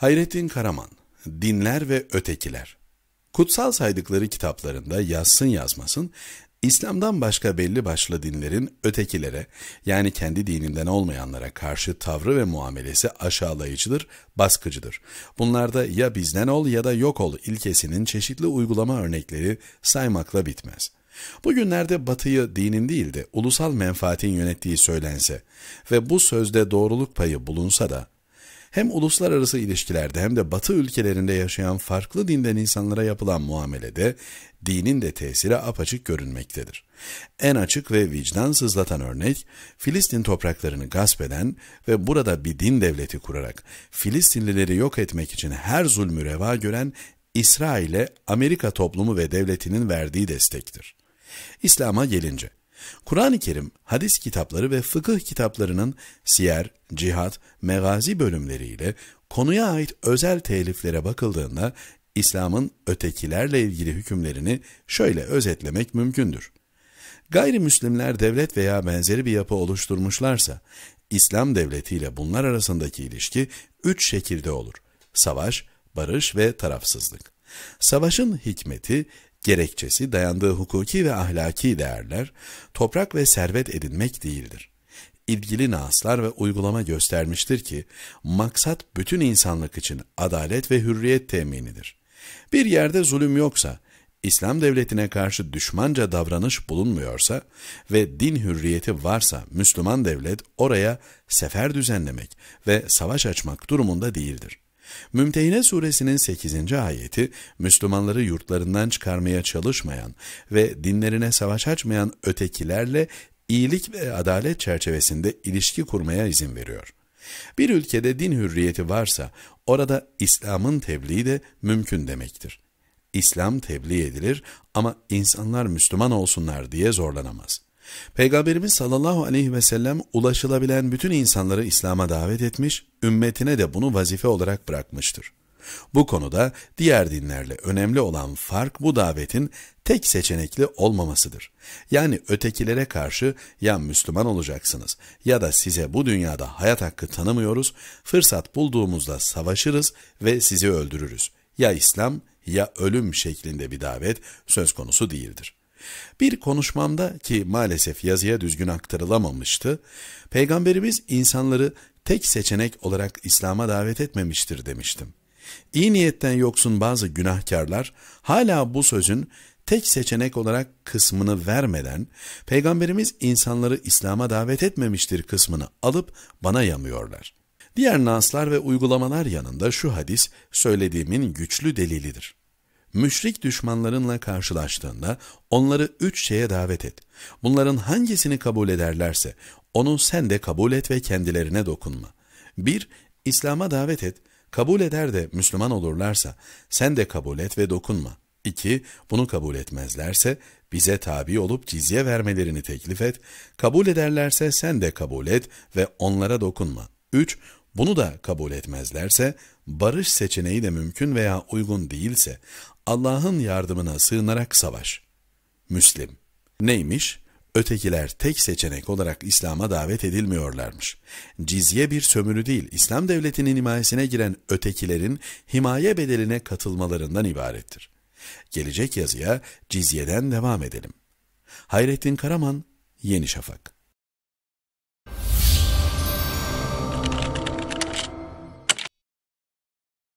Hayrettin Karaman, Dinler ve Ötekiler. Kutsal saydıkları kitaplarında yazsın yazmasın, İslam'dan başka belli başlı dinlerin ötekilere, yani kendi dininden olmayanlara karşı tavrı ve muamelesi aşağılayıcıdır, baskıcıdır. Bunlarda ya bizden ol ya da yok ol ilkesinin çeşitli uygulama örnekleri saymakla bitmez.'' Bugünlerde batıyı dinin değil de ulusal menfaatin yönettiği söylense ve bu sözde doğruluk payı bulunsa da hem uluslararası ilişkilerde hem de batı ülkelerinde yaşayan farklı dinden insanlara yapılan muamelede dinin de tesiri apaçık görünmektedir. En açık ve vicdan sızlatan örnek, Filistin topraklarını gasp eden ve burada bir din devleti kurarak Filistinlileri yok etmek için her zulmü reva gören İsrail'e Amerika toplumu ve devletinin verdiği destektir. İslam'a gelince, Kur'an-ı Kerim, hadis kitapları ve fıkıh kitaplarının siyer, cihat, megazi bölümleriyle konuya ait özel teliflere bakıldığında İslam'ın ötekilerle ilgili hükümlerini şöyle özetlemek mümkündür. Gayrimüslimler devlet veya benzeri bir yapı oluşturmuşlarsa, İslam devletiyle bunlar arasındaki ilişki üç şekilde olur. Savaş, barış ve tarafsızlık. Savaşın hikmeti, Gerekçesi dayandığı hukuki ve ahlaki değerler, toprak ve servet edinmek değildir. İlgili naslar ve uygulama göstermiştir ki, maksat bütün insanlık için adalet ve hürriyet teminidir. Bir yerde zulüm yoksa, İslam devletine karşı düşmanca davranış bulunmuyorsa ve din hürriyeti varsa Müslüman devlet oraya sefer düzenlemek ve savaş açmak durumunda değildir. Mümtehine suresinin 8. ayeti, Müslümanları yurtlarından çıkarmaya çalışmayan ve dinlerine savaş açmayan ötekilerle iyilik ve adalet çerçevesinde ilişki kurmaya izin veriyor. Bir ülkede din hürriyeti varsa orada İslam'ın tebliği de mümkün demektir. İslam tebliğ edilir ama insanlar Müslüman olsunlar diye zorlanamaz.'' Peygamberimiz sallallahu aleyhi ve sellem ulaşılabilen bütün insanları İslam'a davet etmiş, ümmetine de bunu vazife olarak bırakmıştır. Bu konuda diğer dinlerle önemli olan fark bu davetin tek seçenekli olmamasıdır. Yani ötekilere karşı ya Müslüman olacaksınız ya da size bu dünyada hayat hakkı tanımıyoruz, fırsat bulduğumuzda savaşırız ve sizi öldürürüz. Ya İslam ya ölüm şeklinde bir davet söz konusu değildir. Bir konuşmamda ki maalesef yazıya düzgün aktarılamamıştı, Peygamberimiz insanları tek seçenek olarak İslam'a davet etmemiştir demiştim. İyi niyetten yoksun bazı günahkarlar hala bu sözün tek seçenek olarak kısmını vermeden Peygamberimiz insanları İslam'a davet etmemiştir kısmını alıp bana yamıyorlar. Diğer naslar ve uygulamalar yanında şu hadis söylediğimin güçlü delilidir. Müşrik düşmanlarınla karşılaştığında onları üç şeye davet et. Bunların hangisini kabul ederlerse onu sen de kabul et ve kendilerine dokunma. 1- İslam'a davet et, kabul eder de Müslüman olurlarsa sen de kabul et ve dokunma. 2. Bunu kabul etmezlerse bize tabi olup cizye vermelerini teklif et, kabul ederlerse sen de kabul et ve onlara dokunma. 3. Bunu da kabul etmezlerse barış seçeneği de mümkün veya uygun değilse Allah'ın yardımına sığınarak savaş. Müslim. Neymiş? Ötekiler tek seçenek olarak İslam'a davet edilmiyorlarmış. Cizye bir sömürü değil, İslam devletinin himayesine giren ötekilerin himaye bedeline katılmalarından ibarettir. Gelecek yazıya cizyeden devam edelim. Hayrettin Karaman, Yeni Şafak